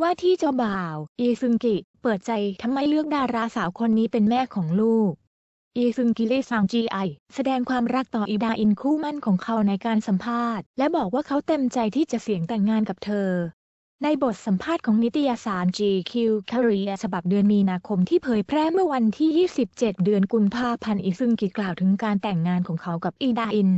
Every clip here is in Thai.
ว่าที่เจ้าบ่าว อีซึงกิ เปิดใจทำไมเลือกดาราสาวคนนี้เป็นแม่ของลูก อีซึงกิเลซังจีไอ แสดงความรักต่ออีดาอินคู่มั่นของเขาในการสัมภาษณ์ และบอกว่าเขาเต็มใจที่จะเสี่ยงแต่งงานกับเธอ ในบทสัมภาษณ์ของนิตยสาร GQ k o r e a ฉบับเดือนมีนาคมที่เผยแพร่เมื่อวันที่ 27 เดือนกุมภาพันธ์อีซึงกิกล่าวถึงการแต่งงานของเขากับอีดาอิน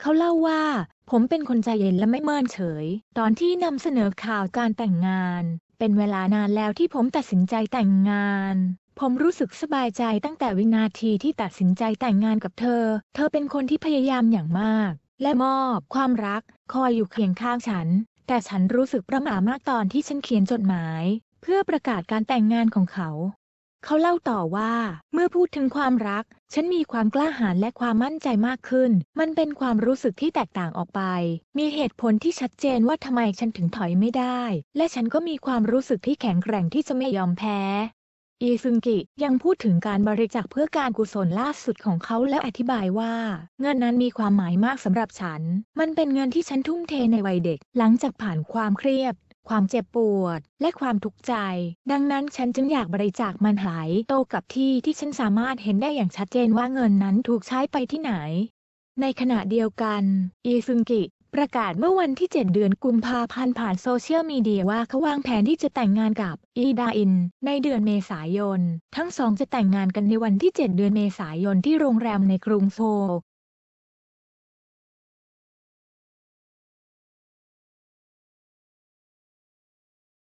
เขาเล่าว่า ผมเป็นคนใจเย็นและไม่เมินเฉย ตอนที่นำเสนอข่าวการแต่งงาน เป็นเวลานานแล้วที่ผมตัดสินใจแต่งงาน ผมรู้สึกสบายใจตั้งแต่วินาทีที่ตัดสินใจแต่งงานกับเธอ เธอเป็นคนที่พยายามอย่างมาก และมอบ ความรัก คอยอยู่เคียงข้างฉัน แต่ฉันรู้สึกประหม่ามากตอนที่ฉันเขียนจดหมาย เพื่อประกาศการแต่งงานของเขาเขาเล่าต่อว่าเมื่อพูดถึงความรัก ฉันมีความกล้าหาญและความมั่นใจมากขึ้น มันเป็นความรู้สึกที่แตกต่างออกไป มีเหตุผลที่ชัดเจนว่าทำไมฉันถึงถอยไม่ได้ และฉันก็มีความรู้สึกที่แข็งแกร่งที่จะไม่ยอมแพ้ อีซึงกิยังพูดถึงการบริจาคเพื่อการกุศลล่าสุดของเขาแล้วอธิบายว่า เงินนั้นมีความหมายมากสำหรับฉัน มันเป็นเงินที่ฉันทุ่มเทในวัยเด็กหลังจากผ่านความเครียดความเจ็บปวด และความทุกข์ใจ ดังนั้นฉันจึงอยากบริจาคมันหายโตกับที่ที่ฉันสามารถเห็นได้อย่างชัดเจนว่าเงินนั้นถูกใช้ไปที่ไหน ในขณะเดียวกัน อีซึงกิ ประกาศเมื่อวันที่ 7 เดือนกุมภาพันธ์ผ่านโซเชียลมีเดียว่าเขาวางแผนที่จะแต่งงานกับ อีดาอิน ในเดือนเมษายน ทั้งสองจะแต่งงานกันในวันที่ 7 เดือนเมษายนที่โรงแรมในกรุงโซล